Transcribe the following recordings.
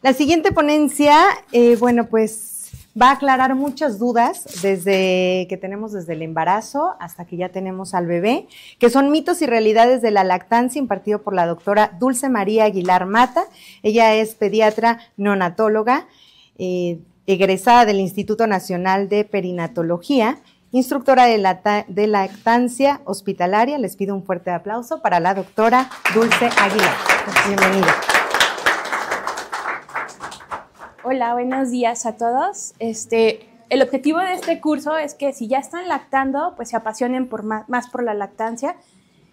La siguiente ponencia, eh, bueno, pues va a aclarar muchas dudas desde que tenemos desde el embarazo hasta que ya tenemos al bebé, que son mitos y realidades de la lactancia impartido por la doctora Dulce María Aguilar Mata. Ella es pediatra neonatóloga, eh, egresada del Instituto Nacional de Perinatología instructora de, la, de, lactancia hospitalaria. Les pido un fuerte aplauso para la doctora Dulce Aguilar. Bienvenida. Hola, buenos días a todos. Este, el objetivo de este curso es que si ya están lactando, pues se apasionen por más, por la lactancia.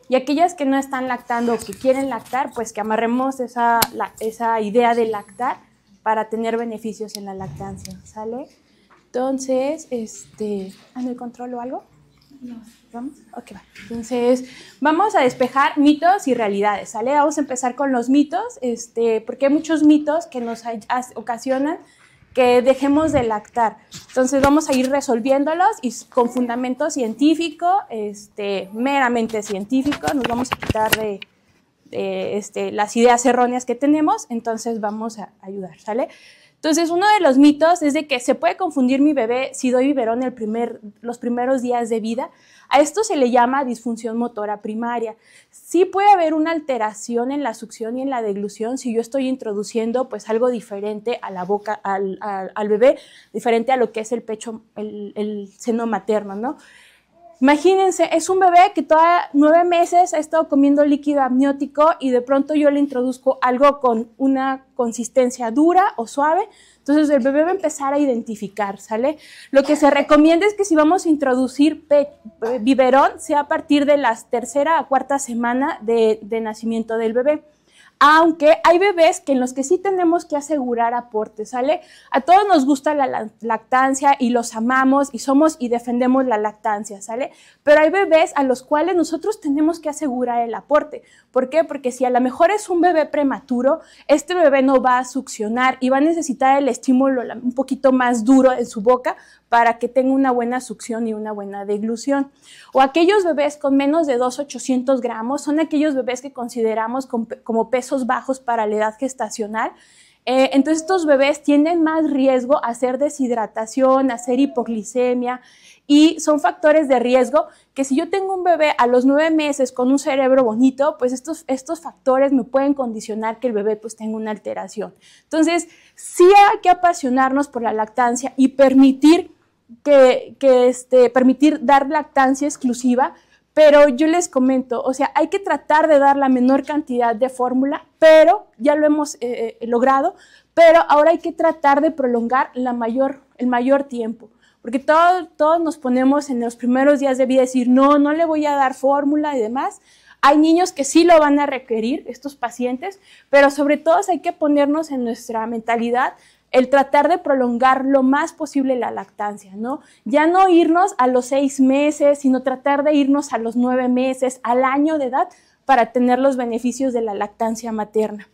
Y aquellas que no están lactando o que quieren lactar, pues que amarremos esa, esa idea de lactar para tener beneficios en la lactancia, ¿sale? Entonces, este, ¿en el control o algo? No. ¿Vamos? Entonces, vamos a despejar mitos y realidades, ¿sale? Vamos a empezar con los mitos, este, porque hay muchos mitos que nos ocasionan que dejemos de lactar. Entonces, vamos a ir resolviéndolos y con fundamento científico, este, meramente científico, nos vamos a quitar de, de este, las ideas erróneas que tenemos, entonces vamos a ayudar, ¿sale? Entonces, uno de los mitos es de que se puede confundir mi bebé si doy biberón el primer, los primeros días de vida. A esto se le llama disfunción motora primaria. Sí puede haber una alteración en la succión y en la deglución si yo estoy introduciendo pues algo diferente a la boca, al, bebé, diferente a lo que es el pecho, el, el seno materno, ¿no? Imagínense, es un bebé que toda nueve meses ha estado comiendo líquido amniótico y de pronto yo le introduzco algo con una consistencia dura o suave, entonces el bebé va a empezar a identificar, ¿sale? Lo que se recomienda es que si vamos a introducir biberón sea a partir de la tercera a cuarta semana de, de nacimiento del bebé aunque hay bebés que en los que sí tenemos que asegurar aporte, ¿sale? A todos nos gusta la lactancia y los amamos y somos y defendemos la lactancia, ¿sale? Pero hay bebés a los cuales nosotros tenemos que asegurar el aporte. ¿Por qué? Porque si a lo mejor es un bebé prematuro, este bebé no va a succionar y va a necesitar el estímulo un poquito más duro en su boca para que tenga una buena succión y una buena deglución. O aquellos bebés con menos de 2,800 gramos son aquellos bebés que consideramos como pesos bajos para la edad gestacional. Eh, entonces estos bebés tienen más riesgo a hacer deshidratación, a hacer hipoglicemia y son factores de riesgo que si yo tengo un bebé a los nueve meses con un cerebro bonito, pues estos, estos factores me pueden condicionar que el bebé pues tenga una alteración. Entonces sí hay que apasionarnos por la lactancia y permitir que, este, permitir dar lactancia exclusiva, pero yo les comento, o sea, hay que tratar de dar la menor cantidad de fórmula, pero ya lo hemos eh, eh, logrado, pero ahora hay que tratar de prolongar la mayor, el mayor tiempo. Porque todos nos ponemos en los primeros días de vida a decir, no, no le voy a dar fórmula y demás, hay niños que sí lo van a requerir, estos pacientes, pero sobre todo hay que ponernos en nuestra mentalidad el tratar de prolongar lo más posible la lactancia, ¿no? Ya no irnos a los seis meses, sino tratar de irnos a los nueve meses, al año de edad, para tener los beneficios de la lactancia materna.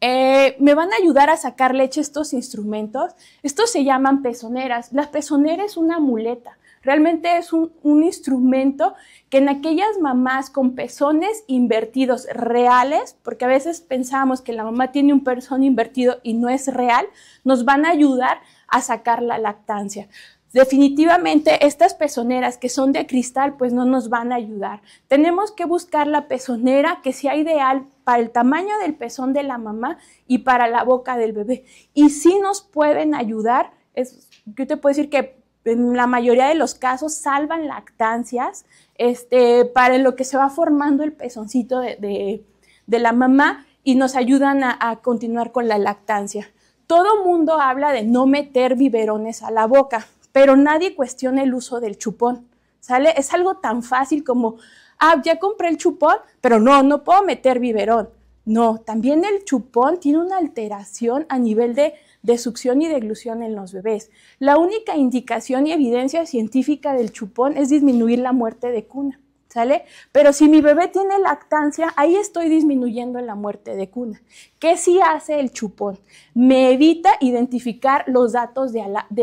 Eh, me van a ayudar a sacar leche estos instrumentos. Estos se llaman pezoneras. La pezonera es una muleta. Realmente es un, instrumento que en aquellas mamás con pezones invertidos reales, porque a veces pensamos que la mamá tiene un pezón invertido y no es real, nos van a ayudar a sacar la lactancia. Definitivamente estas pezoneras que son de cristal pues no nos van a ayudar. Tenemos que buscar la pezonera que sea ideal para el tamaño del pezón de la mamá y para la boca del bebé. Y si nos pueden ayudar, es, yo te puedo decir que en la mayoría de los casos salvan lactancias este, para lo que se va formando el pezoncito de, de, la mamá y nos ayudan a, a, continuar con la lactancia. Todo mundo habla de no meter biberones a la boca, pero nadie cuestiona el uso del chupón. ¿Sale? Es algo tan fácil como, ah, ya compré el chupón, pero no, no puedo meter biberón. No, también el chupón tiene una alteración a nivel de, de succión y deglución en los bebés. La única indicación y evidencia científica del chupón es disminuir la muerte de cuna. ¿Sale? Pero si mi bebé tiene lactancia, ahí estoy disminuyendo la muerte de cuna. ¿Qué sí hace el chupón? Me evita identificar los datos de,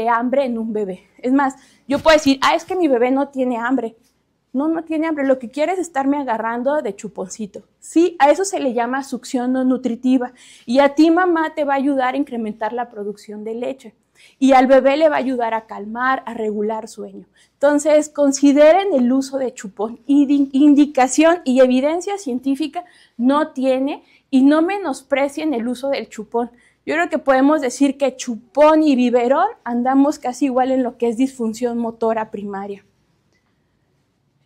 hambre en un bebé. Es más, yo puedo decir, ah, es que mi bebé no tiene hambre, no, no tiene hambre. Lo que quiere es estarme agarrando de chuponcito. Sí, a eso se le llama succión no nutritiva. Y a ti, mamá, te va a ayudar a incrementar la producción de leche. Y al bebé le va a ayudar a calmar, a regular sueño. Entonces, consideren el uso de chupón. Indicación y evidencia científica no tiene y no menosprecien el uso del chupón. Yo creo que podemos decir que chupón y biberón andamos casi igual en lo que es disfunción motora primaria.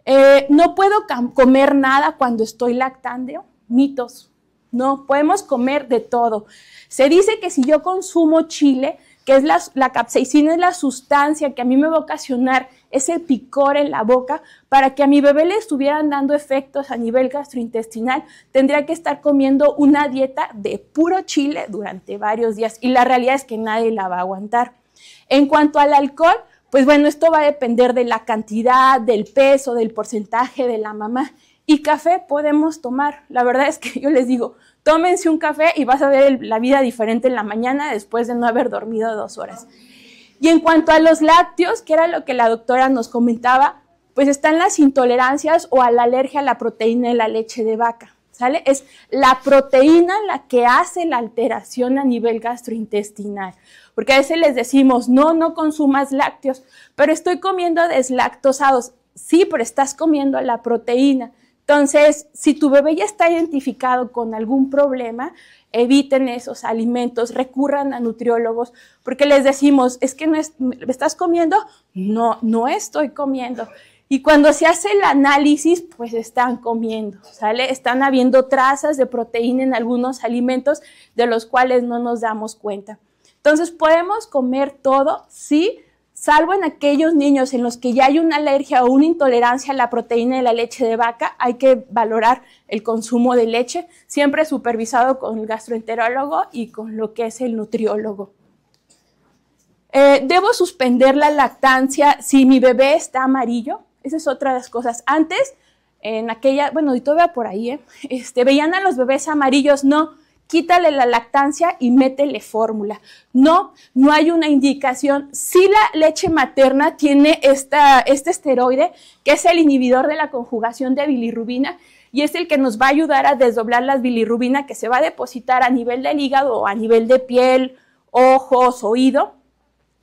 Eh, no puedo comer nada cuando estoy lactando. Mitos. No, podemos comer de todo. Se dice que si yo consumo chile, que es la, la, capsaicina, es la sustancia que a mí me va a ocasionar ese picor en la boca, para que a mi bebé le estuvieran dando efectos a nivel gastrointestinal, tendría que estar comiendo una dieta de puro chile durante varios días y la realidad es que nadie la va a aguantar. En cuanto al alcohol, pues bueno, esto va a depender de la cantidad, del peso, del porcentaje de la mamá. Y café podemos tomar. La verdad es que yo les digo, tómense un café y vas a ver la vida diferente en la mañana después de no haber dormido dos horas. Y en cuanto a los lácteos, que era lo que la doctora nos comentaba, pues están las intolerancias o a la alergia a la proteína de la leche de vaca. Es la proteína la que hace la alteración a nivel gastrointestinal. Porque a veces les decimos, no, no consumas lácteos, pero estoy comiendo deslactosados. Sí, pero estás comiendo la proteína. Entonces, si tu bebé ya está identificado con algún problema, eviten esos alimentos, recurran a nutriólogos, porque les decimos, es que no ¿estás comiendo? No, no estoy comiendo. Y cuando se hace el análisis, pues están comiendo, ¿sale? Están habiendo trazas de proteína en algunos alimentos de los cuales no nos damos cuenta. Entonces, ¿podemos comer todo? Sí, salvo en aquellos niños en los que ya hay una alergia o una intolerancia a la proteína de la leche de vaca, hay que valorar el consumo de leche, siempre supervisado con el gastroenterólogo y con lo que es el nutriólogo. Eh, ¿Debo suspender la lactancia si mi bebé está amarillo? Esa es otra de las cosas. Antes, en aquella, bueno, y todavía por ahí, ¿eh? este, veían a los bebés amarillos, no, quítale la lactancia y métele fórmula. No, no hay una indicación. Si la leche materna tiene esta, este esteroide, que es el inhibidor de la conjugación de bilirrubina, y es el que nos va a ayudar a desdoblar la bilirrubina que se va a depositar a nivel del hígado o a nivel de piel, ojos, oído.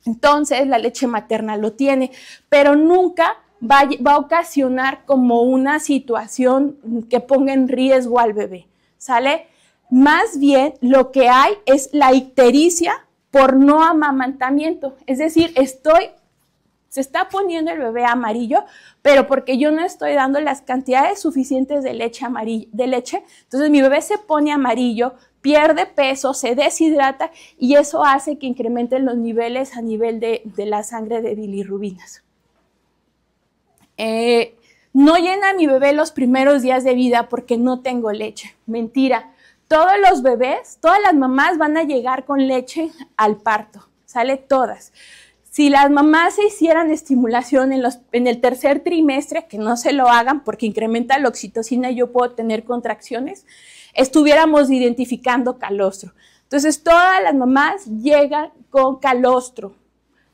Entonces la leche materna lo tiene, pero nunca va, a ocasionar como una situación que ponga en riesgo al bebé, ¿sale? Más bien lo que hay es la ictericia por no amamantamiento, es decir, estoy se está poniendo el bebé amarillo, pero porque yo no estoy dando las cantidades suficientes de leche amarilla, de leche, entonces mi bebé se pone amarillo, pierde peso, se deshidrata y eso hace que incrementen los niveles a nivel de, de la sangre de bilirrubinas. Eh, no llena mi bebé los primeros días de vida porque no tengo leche. Mentira. Todos los bebés, todas las mamás van a llegar con leche al parto. Sale todas. Si las mamás se hicieran estimulación en, en el tercer trimestre, que no se lo hagan porque incrementa la oxitocina y yo puedo tener contracciones, estuviéramos identificando calostro. Entonces, todas las mamás llegan con calostro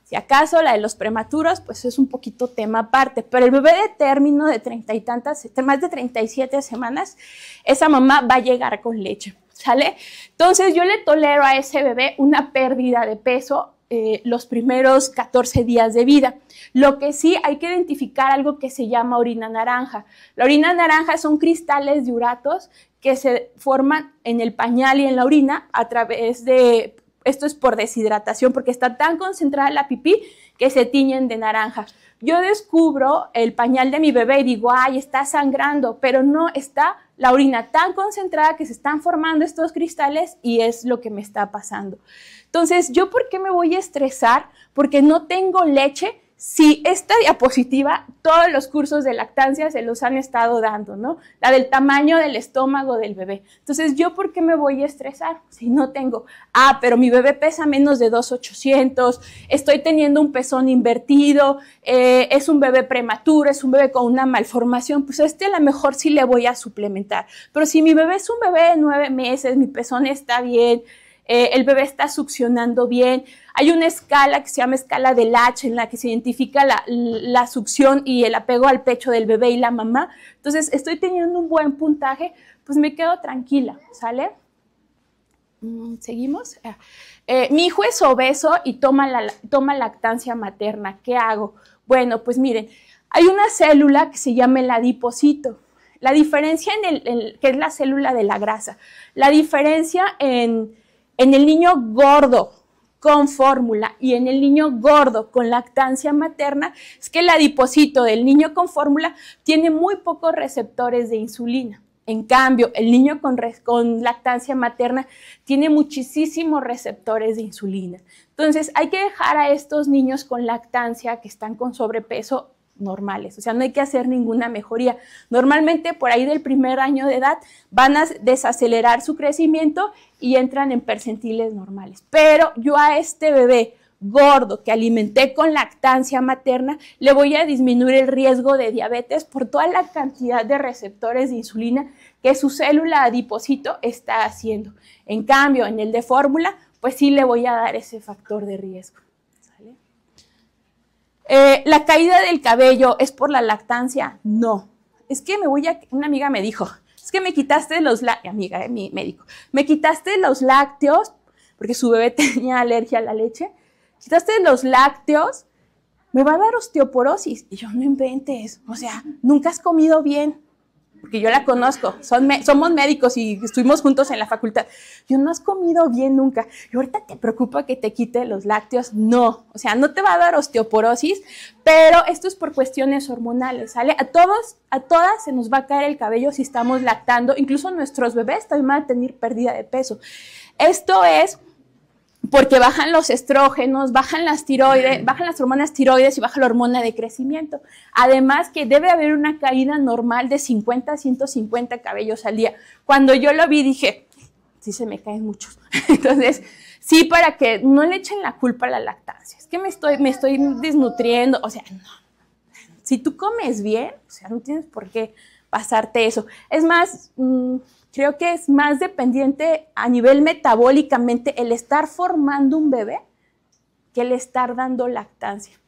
si acaso la de los prematuros, pues es un poquito tema aparte, pero el bebé de término de treinta y tantas, más de 37 semanas, esa mamá va a llegar con leche, ¿sale? Entonces yo le tolero a ese bebé una pérdida de peso eh, los primeros 14 días de vida. Lo que sí hay que identificar algo que se llama orina naranja. La orina naranja son cristales de uratos que se forman en el pañal y en la orina a través de esto es por deshidratación, porque está tan concentrada la pipí que se tiñen de naranja. Yo descubro el pañal de mi bebé y digo, ay, está sangrando, pero no está la orina tan concentrada que se están formando estos cristales y es lo que me está pasando. Entonces, ¿yo por qué me voy a estresar? Porque no tengo leche si esta diapositiva, todos los cursos de lactancia se los han estado dando, ¿no? La del tamaño del estómago del bebé. Entonces, ¿yo por qué me voy a estresar si no tengo? Ah, pero mi bebé pesa menos de 2,800, estoy teniendo un pezón invertido, eh, es un bebé prematuro, es un bebé con una malformación, pues este a lo mejor sí le voy a suplementar. Pero si mi bebé es un bebé de nueve meses, mi pezón está bien, eh, el bebé está succionando bien. Hay una escala que se llama escala del H en la que se identifica la, succión y el apego al pecho del bebé y la mamá. Entonces, estoy teniendo un buen puntaje, pues me quedo tranquila, ¿sale? Mm, ¿Seguimos? Ah. Eh, mi hijo es obeso y toma, la, toma lactancia materna. ¿Qué hago? Bueno, pues miren, hay una célula que se llama el adipocito. La diferencia en el, que es la célula de la grasa. La diferencia en, en el niño gordo con fórmula y en el niño gordo con lactancia materna es que el adiposito del niño con fórmula tiene muy pocos receptores de insulina. En cambio, el niño con, con, lactancia materna tiene muchísimos receptores de insulina. Entonces, hay que dejar a estos niños con lactancia que están con sobrepeso normales, o sea, no hay que hacer ninguna mejoría. Normalmente por ahí del primer año de edad van a desacelerar su crecimiento y entran en percentiles normales. Pero yo a este bebé gordo que alimenté con lactancia materna, le voy a disminuir el riesgo de diabetes por toda la cantidad de receptores de insulina que su célula adipocito está haciendo. En cambio, en el de fórmula, pues sí le voy a dar ese factor de riesgo. Eh, la caída del cabello es por la lactancia. No. Es que me voy a. Una amiga me dijo, es que me quitaste los lácteos. Amiga, eh, mi médico. Me quitaste los lácteos porque su bebé tenía alergia a la leche. Quitaste los lácteos. Me va a dar osteoporosis. Y yo no inventes. O sea, nunca has comido bien porque yo la conozco, Son somos médicos y estuvimos juntos en la facultad. Yo no has comido bien nunca. Y ahorita te preocupa que te quite los lácteos. No, o sea, no te va a dar osteoporosis, pero esto es por cuestiones hormonales, ¿sale? A todos, a todas se nos va a caer el cabello si estamos lactando, incluso nuestros bebés también van a tener pérdida de peso. Esto es porque bajan los estrógenos, bajan las tiroides, bajan las hormonas tiroides y baja la hormona de crecimiento. Además que debe haber una caída normal de 50 a 150 cabellos al día. Cuando yo lo vi dije, sí se me caen muchos. Entonces, sí para que no le echen la culpa a la lactancia. Es que me estoy me estoy desnutriendo, o sea, no. Si tú comes bien, o sea, no tienes por qué pasarte eso. Es más, mm, creo que es más dependiente a nivel metabólicamente el estar formando un bebé que el estar dando lactancia.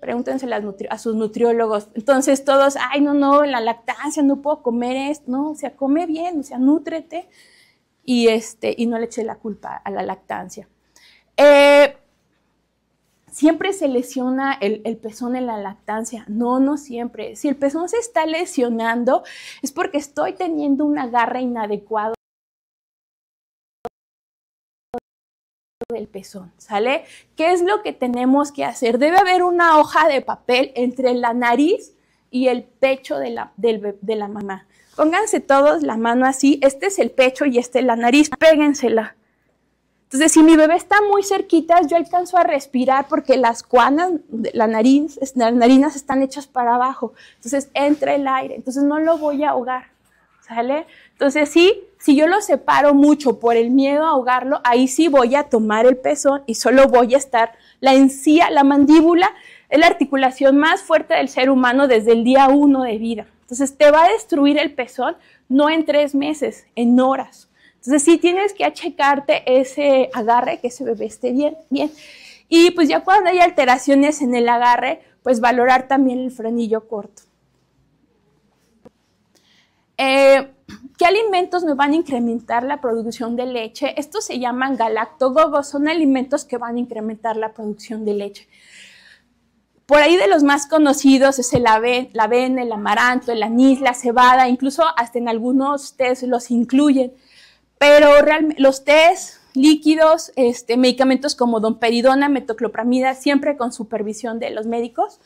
Pregúntense a sus nutriólogos. Entonces todos, ay, no, no, la lactancia, no puedo comer esto. No, o sea, come bien, o sea, nútrete y, este, y no le eche la culpa a la lactancia. Eh, siempre se lesiona el, pezón en la lactancia. No, no siempre. Si el pezón se está lesionando es porque estoy teniendo un garra inadecuado del pezón, ¿sale? ¿Qué es lo que tenemos que hacer? Debe haber una hoja de papel entre la nariz y el pecho de la, de la mamá. Pónganse todos la mano así, este es el pecho y este es la nariz, péguensela entonces, si mi bebé está muy cerquita, yo alcanzo a respirar porque las cuanas, la nariz, las narinas están hechas para abajo. Entonces, entra el aire. Entonces, no lo voy a ahogar. ¿Sale? Entonces, sí, si yo lo separo mucho por el miedo a ahogarlo, ahí sí voy a tomar el pezón y solo voy a estar la encía, la mandíbula, es la articulación más fuerte del ser humano desde el día uno de vida. Entonces, te va a destruir el pezón no en tres meses, en horas. Entonces sí tienes que achecarte ese agarre, que ese bebé esté bien, bien. Y pues ya cuando hay alteraciones en el agarre, pues valorar también el frenillo corto. Eh, ¿Qué alimentos me van a incrementar la producción de leche? Estos se llaman galactogobos, son alimentos que van a incrementar la producción de leche. Por ahí de los más conocidos es el la avena, el amaranto, el anís, la cebada, incluso hasta en algunos test los incluyen. Pero los test líquidos, este, medicamentos como domperidona, metoclopramida, siempre con supervisión de los médicos.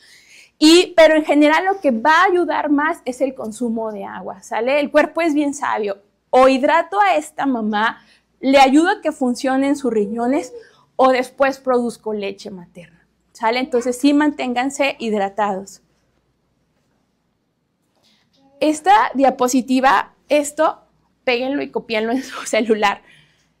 Y, pero en general lo que va a ayudar más es el consumo de agua, ¿sale? El cuerpo es bien sabio. O hidrato a esta mamá, le ayudo a que funcionen sus riñones o después produzco leche materna, ¿sale? Entonces sí manténganse hidratados. Esta diapositiva, esto péguenlo y copienlo en su celular.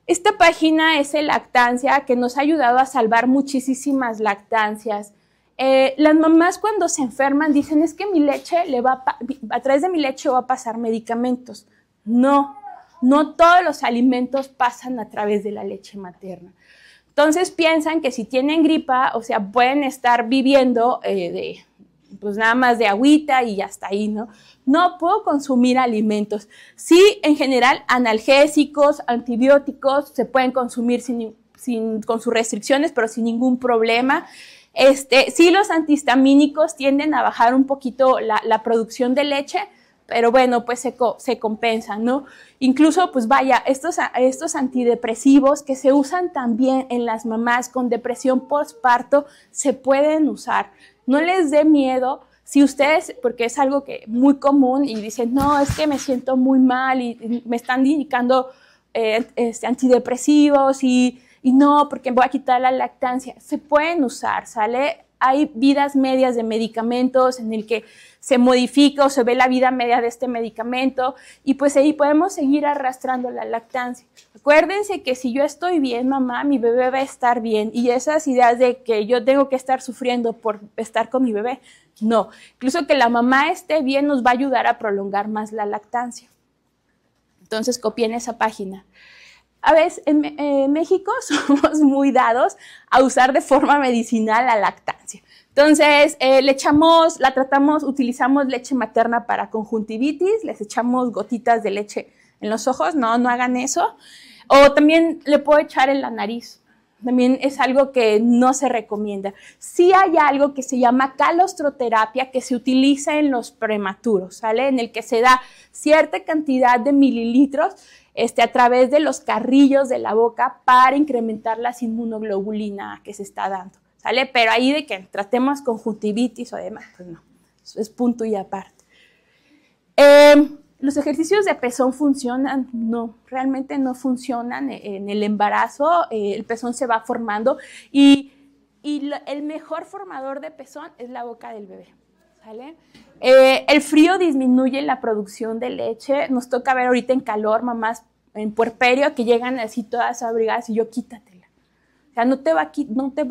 Esta página es el Lactancia, que nos ha ayudado a salvar muchísimas lactancias. Eh, las mamás cuando se enferman dicen, es que mi leche le va a, a través de mi leche va a pasar medicamentos. No, no todos los alimentos pasan a través de la leche materna. Entonces piensan que si tienen gripa, o sea, pueden estar viviendo eh, de pues nada más de agüita y ya está ahí, ¿no? No puedo consumir alimentos. Sí, en general, analgésicos, antibióticos se pueden consumir sin, con sus restricciones, pero sin ningún problema. Este, sí, los antihistamínicos tienden a bajar un poquito la, producción de leche, pero bueno, pues se, compensan, ¿no? Incluso, pues vaya, estos, estos antidepresivos que se usan también en las mamás con depresión postparto se pueden usar. No les dé miedo si ustedes, porque es algo que muy común y dicen, no, es que me siento muy mal y me están indicando eh, este, antidepresivos y, y no, porque voy a quitar la lactancia. Se pueden usar, ¿sale? hay vidas medias de medicamentos en el que se modifica o se ve la vida media de este medicamento y pues ahí podemos seguir arrastrando la lactancia. Acuérdense que si yo estoy bien, mamá, mi bebé va a estar bien y esas ideas de que yo tengo que estar sufriendo por estar con mi bebé, no. Incluso que la mamá esté bien nos va a ayudar a prolongar más la lactancia. Entonces copien esa página a veces en, México somos muy dados a usar de forma medicinal la lactancia. Entonces, eh, le echamos, la tratamos, utilizamos leche materna para conjuntivitis, les echamos gotitas de leche en los ojos, no, no hagan eso. O también le puedo echar en la nariz, también es algo que no se recomienda. Sí hay algo que se llama calostroterapia que se utiliza en los prematuros, ¿sale? En el que se da cierta cantidad de mililitros este, a través de los carrillos de la boca para incrementar la inmunoglobulina que se está dando, ¿sale? Pero ahí de que tratemos conjuntivitis o demás, pues no, es punto y aparte. Em, los ejercicios de pezón funcionan, no, realmente no funcionan e, en el embarazo, eh, el pezón se va formando y, el mejor formador de pezón es la boca del bebé. Eh, el frío disminuye la producción de leche. Nos toca ver ahorita en calor mamás en puerperio que llegan así todas abrigadas y yo quítatela. O sea, no te va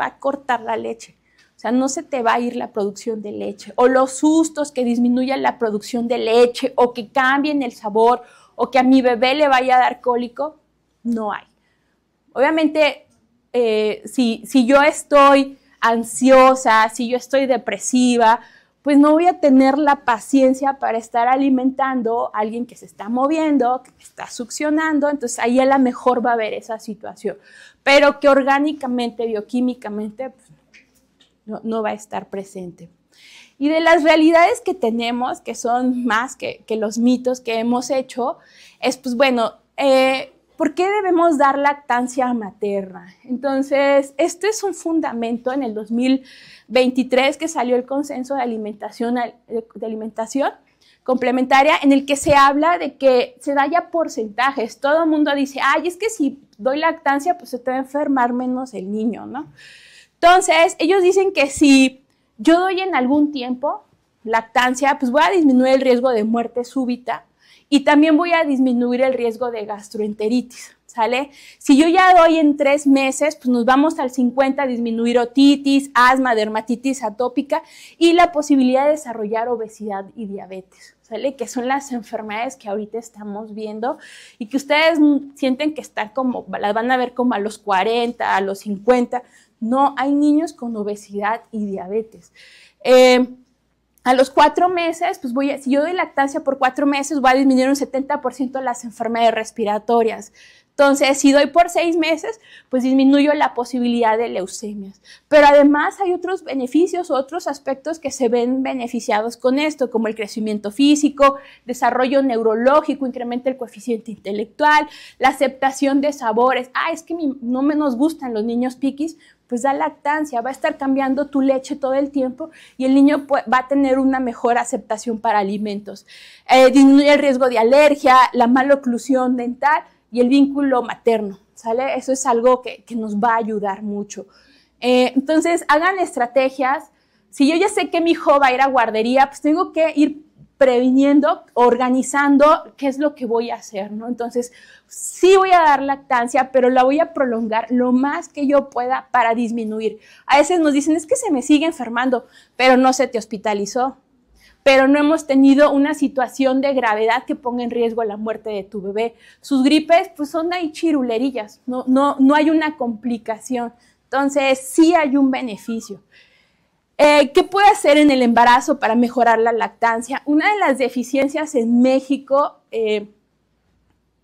a, cortar la leche. O sea, no se te va a ir la producción de leche. O los sustos que disminuyan la producción de leche o que cambien el sabor o que a mi bebé le vaya a dar cólico, no hay. Obviamente, eh, si, si yo estoy ansiosa, si yo estoy depresiva, pues no voy a tener la paciencia para estar alimentando a alguien que se está moviendo, que está succionando, entonces ahí a lo mejor va a haber esa situación, pero que orgánicamente, bioquímicamente, pues, no, va a estar presente. Y de las realidades que tenemos, que son más que, los mitos que hemos hecho, es pues bueno, eh, ¿Por qué debemos dar lactancia materna? Entonces, este es un fundamento en el 2023 que salió el consenso de alimentación, de alimentación complementaria en el que se habla de que se da ya porcentajes. Todo el mundo dice, ay, es que si doy lactancia, pues se te va a enfermar menos el niño, ¿no? Entonces, ellos dicen que si yo doy en algún tiempo lactancia, pues voy a disminuir el riesgo de muerte súbita y también voy a disminuir el riesgo de gastroenteritis. ¿Sale? Si yo ya doy en tres meses, pues nos vamos al 50 a disminuir otitis, asma, dermatitis atópica y la posibilidad de desarrollar obesidad y diabetes. ¿Sale? Que son las enfermedades que ahorita estamos viendo y que ustedes sienten que están como, las van a ver como a los 40, a los 50. No, hay niños con obesidad y diabetes. Eh, a los cuatro meses, pues voy a, si yo doy lactancia por cuatro meses, voy a disminuir un 70% las enfermedades respiratorias. Entonces, si doy por seis meses, pues disminuyo la posibilidad de leucemias. Pero además hay otros beneficios, otros aspectos que se ven beneficiados con esto, como el crecimiento físico, desarrollo neurológico, incrementa el coeficiente intelectual, la aceptación de sabores. Ah, es que no me nos gustan los niños piquis, pues da lactancia, va a estar cambiando tu leche todo el tiempo y el niño va a tener una mejor aceptación para alimentos. Eh, disminuye el riesgo de alergia, la oclusión dental y el vínculo materno, ¿sale? Eso es algo que, nos va a ayudar mucho. Eh, entonces, hagan estrategias. Si yo ya sé que mi hijo va a ir a guardería, pues tengo que ir previniendo, organizando qué es lo que voy a hacer, ¿no? Entonces, sí voy a dar lactancia, pero la voy a prolongar lo más que yo pueda para disminuir. A veces nos dicen, es que se me sigue enfermando, pero no se te hospitalizó, pero no hemos tenido una situación de gravedad que ponga en riesgo la muerte de tu bebé. Sus gripes, pues son ahí chirulerillas, no, no, no hay una complicación. Entonces, sí hay un beneficio. Eh, ¿Qué puede hacer en el embarazo para mejorar la lactancia? Una de las deficiencias en México, eh,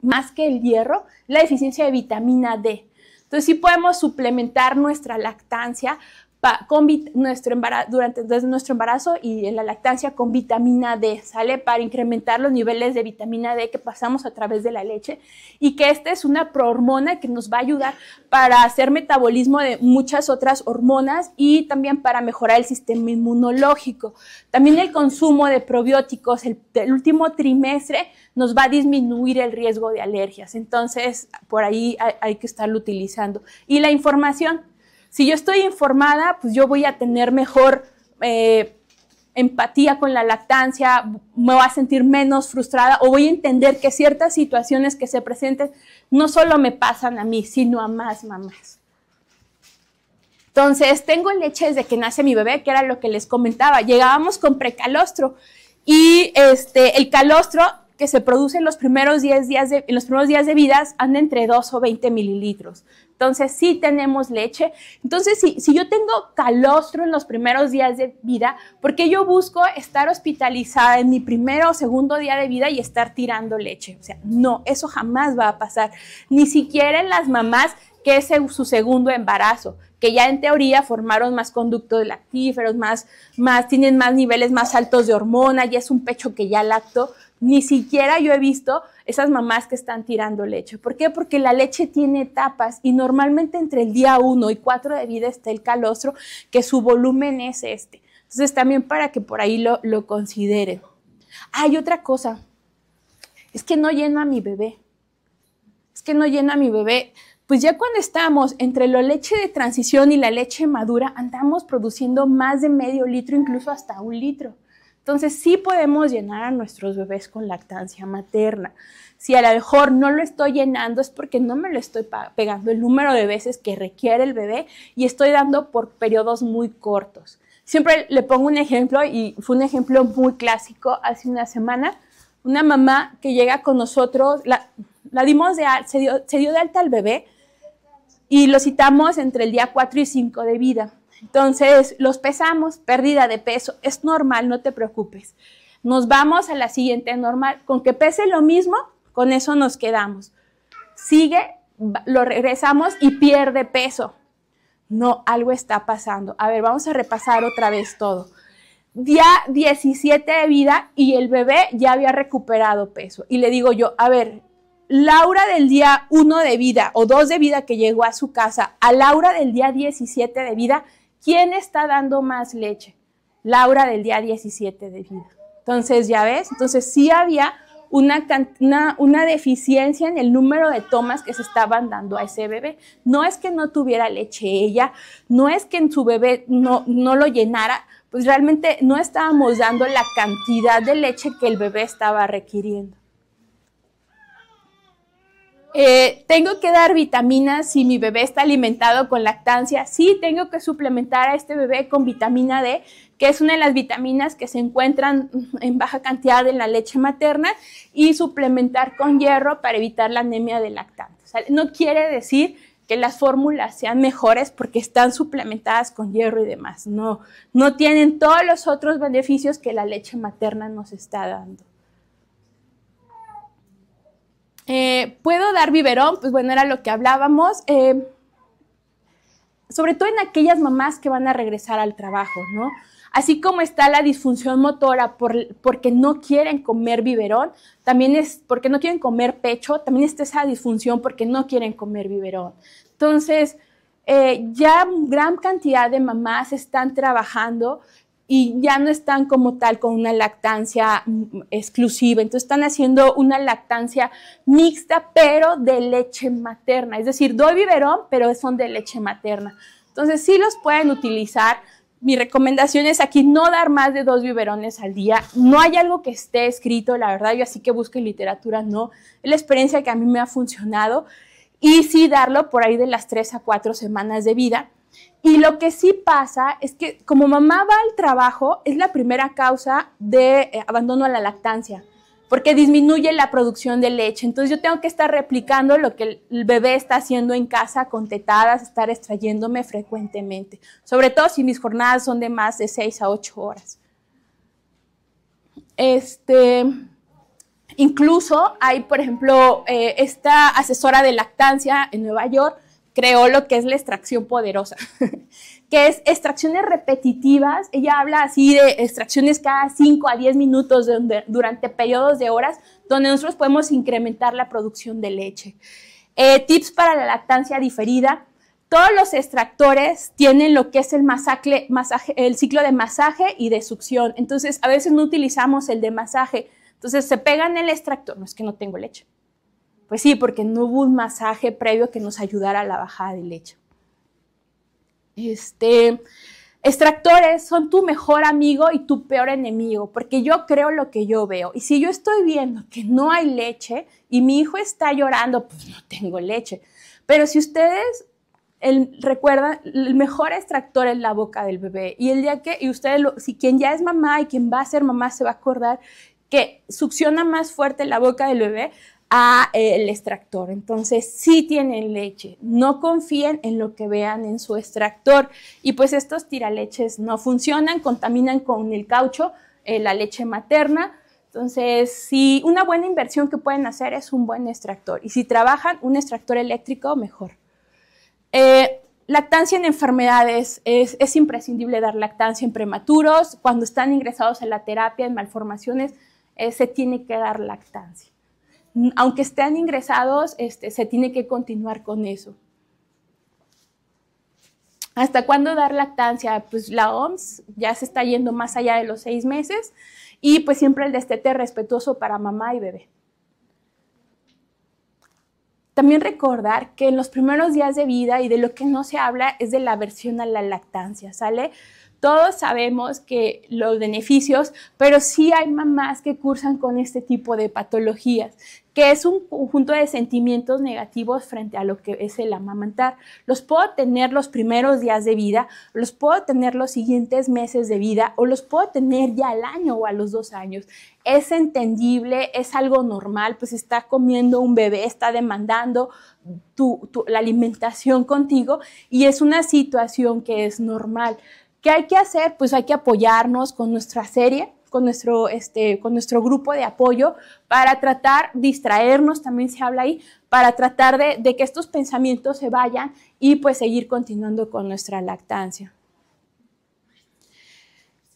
más que el hierro, la deficiencia de vitamina D. Entonces sí podemos suplementar nuestra lactancia con nuestro embarazo, durante nuestro embarazo y en la lactancia con vitamina D, ¿sale? Para incrementar los niveles de vitamina D que pasamos a través de la leche y que esta es una prohormona que nos va a ayudar para hacer metabolismo de muchas otras hormonas y también para mejorar el sistema inmunológico. También el consumo de probióticos el, último trimestre nos va a disminuir el riesgo de alergias. Entonces, por ahí hay que estarlo utilizando. Y la información si yo estoy informada, pues yo voy a tener mejor eh, empatía con la lactancia, me voy a sentir menos frustrada o voy a entender que ciertas situaciones que se presenten no solo me pasan a mí, sino a más mamás. Entonces, tengo leche desde que nace mi bebé, que era lo que les comentaba. Llegábamos con precalostro y este, el calostro que se produce en los primeros 10 días de, en los primeros días de vida anda entre 2 o 20 mililitros. Entonces sí tenemos leche. Entonces si, si yo tengo calostro en los primeros días de vida, ¿por qué yo busco estar hospitalizada en mi primero o segundo día de vida y estar tirando leche? O sea, no, eso jamás va a pasar. Ni siquiera en las mamás que es su segundo embarazo, que ya en teoría formaron más conductos lactíferos, más, más, tienen más niveles más altos de hormona, y es un pecho que ya lactó ni siquiera yo he visto esas mamás que están tirando leche. ¿Por qué? Porque la leche tiene etapas y normalmente entre el día 1 y 4 de vida está el calostro, que su volumen es este. Entonces también para que por ahí lo, lo consideren. Hay otra cosa, es que no lleno a mi bebé. Es que no lleno a mi bebé. Pues ya cuando estamos entre la leche de transición y la leche madura, andamos produciendo más de medio litro, incluso hasta un litro. Entonces sí podemos llenar a nuestros bebés con lactancia materna. Si a lo mejor no lo estoy llenando es porque no me lo estoy pegando el número de veces que requiere el bebé y estoy dando por periodos muy cortos. Siempre le pongo un ejemplo y fue un ejemplo muy clásico hace una semana. Una mamá que llega con nosotros, la, dimos de, se, se dio de alta al bebé y lo citamos entre el día 4 y 5 de vida. Entonces, los pesamos, pérdida de peso, es normal, no te preocupes. Nos vamos a la siguiente normal, con que pese lo mismo, con eso nos quedamos. Sigue, lo regresamos y pierde peso. No, algo está pasando. A ver, vamos a repasar otra vez todo día 17 de vida y el bebé ya había recuperado peso. Y le digo yo, a ver, Laura del día 1 de vida o 2 de vida que llegó a su casa, a Laura del día 17 de vida ¿Quién está dando más leche? Laura del día 17 de vida. Entonces, ya ves, entonces sí había una, deficiencia en el número de tomas que se estaban dando a ese bebé. No es que no tuviera leche ella, no es que en su bebé no, no lo llenara, pues realmente no estábamos dando la cantidad de leche que el bebé estaba requiriendo. Eh, tengo que dar vitaminas si mi bebé está alimentado con lactancia. Sí, tengo que suplementar a este bebé con vitamina D, que es una de las vitaminas que se encuentran en baja cantidad en la leche materna, y suplementar con hierro para evitar la anemia de lactante. no quiere decir que las fórmulas sean mejores porque están suplementadas con hierro y demás. No, no tienen todos los otros beneficios que la leche materna nos está dando. Eh, ¿Puedo dar biberón? Pues bueno, era lo que hablábamos. Eh, sobre todo en aquellas mamás que van a regresar al trabajo, ¿no? Así como está la disfunción motora porque no quieren comer biberón, también es porque no quieren comer pecho, también está esa disfunción porque no quieren comer biberón. Entonces, eh, ya gran cantidad de mamás están trabajando y ya no están como tal con una lactancia mm, exclusiva, entonces están haciendo una lactancia mixta, pero de leche materna, es decir, doy biberón, pero son de leche materna. Entonces sí los pueden utilizar. Mi recomendación es aquí no dar más de dos biberones al día. No hay algo que esté escrito, la verdad, yo así que busque literatura, no. la experiencia que a mí me ha funcionado. Y sí darlo por ahí de las tres a cuatro semanas de vida y lo que sí pasa es que como mamá va al trabajo, es la primera causa de eh, abandono a la lactancia, porque disminuye la producción de leche. Entonces yo tengo que estar replicando lo que el, bebé está haciendo en casa con tetadas, estar extrayéndome frecuentemente, sobre todo si mis jornadas son de más de 6 a 8 horas. Este, incluso hay, por ejemplo, eh, esta asesora de lactancia en Nueva York Creo lo que es la extracción poderosa, que es extracciones repetitivas. Ella habla así de extracciones cada 5 a 10 minutos durante periodos de horas donde nosotros podemos incrementar la producción de leche. Eh, tips para la lactancia diferida. Todos los extractores tienen lo que es el, el ciclo de masaje y de succión. Entonces, a veces no utilizamos el de masaje. Entonces, se pegan el extractor. No es que no tengo leche pues sí, porque no hubo un masaje previo que nos ayudara a la bajada de leche. Este, extractores son tu mejor amigo y tu peor enemigo, porque yo creo lo que yo veo. Y si yo estoy viendo que no hay leche y mi hijo está llorando, pues no tengo leche. Pero si ustedes el, recuerdan, el mejor extractor es la boca del bebé. Y el día que, y ustedes, lo, si quien ya es mamá y quien va a ser mamá se va a acordar que succiona más fuerte la boca del bebé, a eh, el extractor. Entonces, si tienen leche. No confíen en lo que vean en su extractor. Y pues estos tiraleches no funcionan, contaminan con el caucho eh, la leche materna. Entonces, si una buena inversión que pueden hacer es un buen extractor. Y si trabajan un extractor eléctrico, mejor. Eh, lactancia en enfermedades. Es, imprescindible dar lactancia en prematuros. Cuando están ingresados a la terapia, en malformaciones, se tiene que dar lactancia aunque estén ingresados, este, se tiene que continuar con eso. ¿Hasta cuándo dar lactancia? Pues la OMS ya se está yendo más allá de los seis meses y pues siempre el destete respetuoso para mamá y bebé. También recordar que en los primeros días de vida y de lo que no se habla es de la aversión a la lactancia, ¿sale? Todos sabemos que los beneficios, pero sí hay mamás que cursan con este tipo de patologías que es un conjunto de sentimientos negativos frente a lo que es el amamantar. Los puedo tener los primeros días de vida, los puedo tener los siguientes meses de vida o los puedo tener ya al año o a los dos años. Es entendible, es algo normal, pues está comiendo un bebé, está demandando la alimentación contigo y es una situación que es normal. ¿Qué hay que hacer? Pues hay que apoyarnos con nuestra serie, con nuestro, este, con nuestro grupo de apoyo para tratar, distraernos, también se habla ahí, para tratar de, que estos pensamientos se vayan y pues seguir continuando con nuestra lactancia.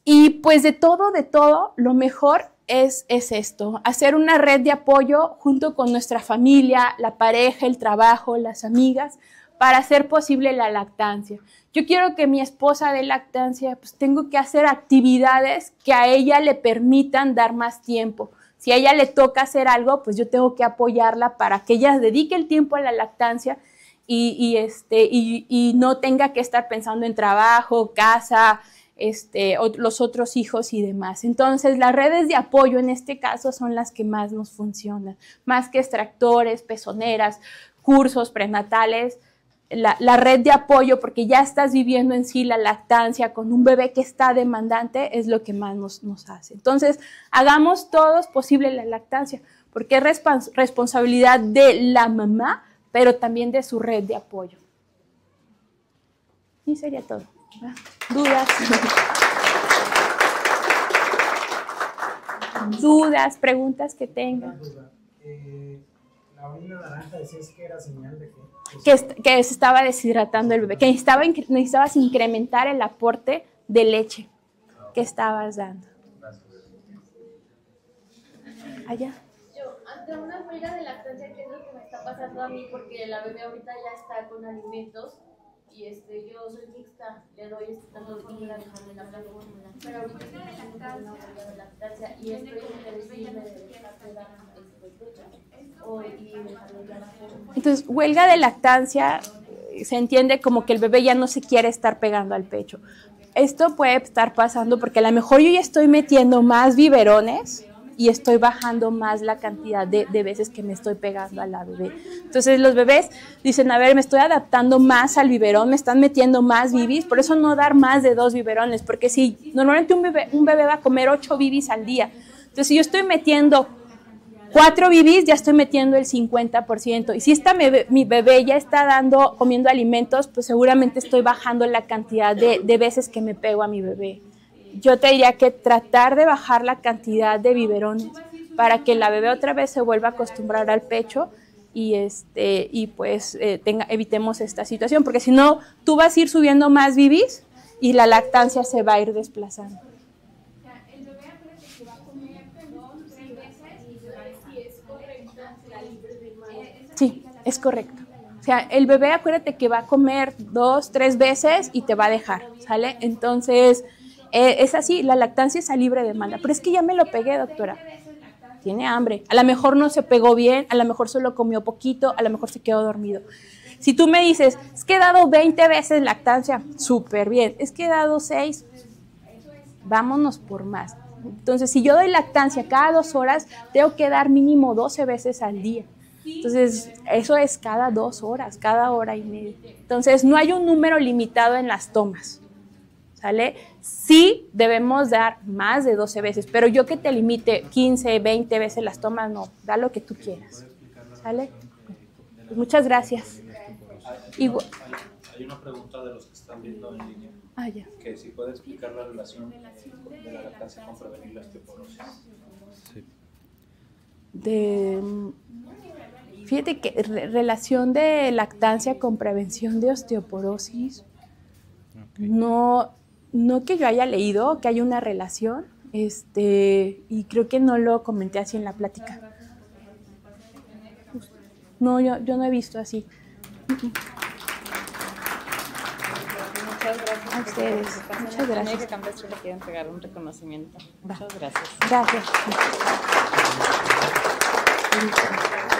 Y pues de todo, de todo, lo mejor es, esto, hacer una red de apoyo junto con nuestra familia, la pareja, el trabajo, las amigas, para hacer posible la lactancia. Yo quiero que mi esposa dé lactancia, pues tengo que hacer actividades que a ella le permitan dar más tiempo. Si a ella le toca hacer algo, pues yo tengo que apoyarla para que ella dedique el tiempo a la lactancia y, este, y, no tenga que estar pensando en trabajo, casa, este, los otros hijos y demás. Entonces, las redes de apoyo en este caso son las que más nos funcionan, más que extractores, pezoneras, cursos prenatales, la, red de apoyo, porque ya estás viviendo en sí la lactancia con un bebé que está demandante, es lo que más nos, hace. Entonces, hagamos todos posible la lactancia, porque es responsabilidad de la mamá, pero también de su red de apoyo. Y sería todo. Dudas. Dudas, preguntas que tengan. Eh, naranja que era señal de que, pues, que se estaba deshidratando el bebé, que necesitabas incrementar el aporte de leche que estabas dando. Allá. Yo, ante una huelga de lactancia, ¿qué es lo que me está pasando a mí? Porque la bebé ahorita ya está con alimentos y este, yo soy mixta, le doy Entonces, huelga de lactancia se entiende como que el bebé ya no se quiere estar pegando al pecho. Esto puede estar pasando porque a lo mejor yo ya estoy metiendo más biberones y estoy bajando más la cantidad de, veces que me estoy pegando a la bebé. Entonces los bebés dicen, a ver, me estoy adaptando más al biberón, me están metiendo más bibis, por eso no dar más de dos biberones, porque si normalmente un bebé, un bebé va a comer ocho bibis al día, entonces si yo estoy metiendo cuatro bibis, ya estoy metiendo el 50%. Y si mi bebé ya está dando, comiendo alimentos, pues seguramente estoy bajando la cantidad de, de veces que me pego a mi bebé yo te diría que tratar de bajar la cantidad de biberón para que la bebé otra vez se vuelva a acostumbrar al pecho y este y pues eh, evitemos esta situación porque si no tú vas a ir subiendo más bibis y la lactancia se va a ir desplazando. Sí, es correcto. O sea, el bebé acuérdate que va a comer dos, tres veces y te va a dejar, ¿sale? Entonces, eh, es así, la lactancia a libre demanda. Pero es que ya me lo pegué, doctora. Tiene hambre. A lo mejor no se pegó bien, a lo mejor solo comió poquito, a lo mejor se quedó dormido. Si tú me dices, es que he dado 20 veces lactancia, súper bien. Es que he dado 6, vámonos por más. Entonces, si yo doy lactancia cada dos horas, tengo que dar mínimo 12 veces al día. Entonces, eso es cada dos horas, cada hora y media. Entonces, no hay un número limitado en las tomas. ¿sale? Sí debemos dar más de 12 veces, pero yo que te limite 15, 20 veces las tomas, no, da lo que tú quieras, ¿sale? Pues muchas gracias. Hay una pregunta de los que están viendo en línea. Ah, ya. Que si puede explicar la relación de lactancia con prevenir la osteoporosis. Sí. De, fíjate que relación de lactancia con prevención de osteoporosis. No, no que yo haya leído, que hay una relación, este, y creo que no lo comenté así en la plática. No, yo, yo no he visto así. Muchas gracias. A ustedes. Muchas gracias. Campestre le quieren entregar un reconocimiento. Muchas gracias. Gracias.